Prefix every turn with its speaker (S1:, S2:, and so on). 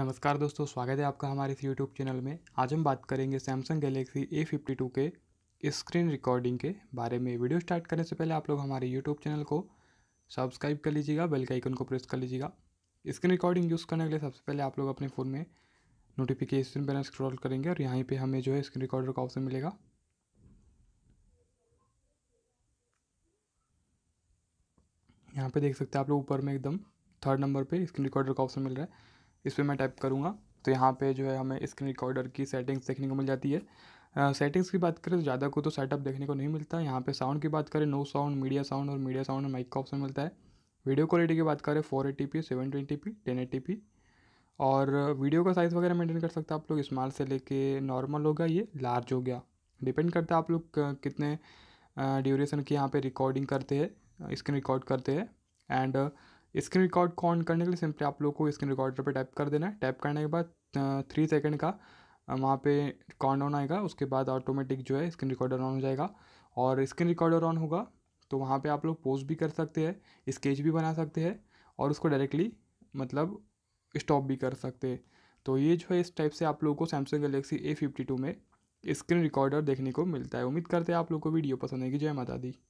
S1: नमस्कार दोस्तों स्वागत है आपका हमारे इस यूट्यूब चैनल में आज हम बात करेंगे Samsung Galaxy A fifty two के स्क्रीन रिकॉर्डिंग के बारे में वीडियो स्टार्ट करने से पहले आप लोग हमारे यूट्यूब चैनल को सब्सक्राइब कर लीजिएगा बेल का आइकन को प्रेस कर लीजिएगा स्क्रीन रिकॉर्डिंग यूज़ करने के लिए सबसे पहले आप लोग अपने फ़ोन में नोटिफिकेशन बैनर स्क्रॉल करेंगे और यहाँ पर हमें जो है स्क्रीन रिकॉर्डर का ऑप्शन मिलेगा यहाँ पे देख सकते हैं आप लोग ऊपर में एकदम थर्ड नंबर पे स्क्रीन रिकॉर्डर का ऑप्शन मिल रहा है इस पर मैं टाइप करूँगा तो यहाँ पे जो है हमें स्क्रीन रिकॉर्डर की सेटिंग्स देखने को मिल जाती है सेटिंग्स uh, की बात करें तो ज़्यादा को तो सेटअप देखने को नहीं मिलता यहाँ पे साउंड की बात करें नो साउंड मीडिया साउंड और मीडिया साउंड माइक का ऑप्शन मिलता है वीडियो क्वालिटी की बात करें four T P seven twenty P ten eighty P और वीडियो का साइज़ वगैरह मेंटेन कर सकते हैं आप लोग स्मॉल से लेके नॉर्मल होगा ये लार्ज हो गया डिपेंड करता है आप लोग कितने ड्यूरेशन की यहाँ पर रिकॉर्डिंग करते हैं स्क्रीन रिकॉर्ड करते हैं एंड स्क्रीन रिकॉर्ड ऑन करने के लिए सिंपली आप लोग को स्क्रीन रिकॉर्डर पर टैप कर देना है टैप करने के बाद थ्री सेकेंड का वहाँ पे काउंट ऑन आएगा उसके बाद ऑटोमेटिक जो है स्क्रीन रिकॉर्डर ऑन हो जाएगा और स्क्रीन रिकॉर्डर ऑन होगा तो वहाँ पे आप लोग पोस्ट भी कर सकते हैं स्केच भी बना सकते हैं और उसको डायरेक्टली मतलब स्टॉप भी कर सकते हैं तो ये जो है इस टाइप से आप लोगों को Samsung Galaxy A fifty two में स्क्रीन रिकॉर्डर देखने को मिलता है उम्मीद करते हैं आप लोग को वीडियो पसंद आएगी जय माता दी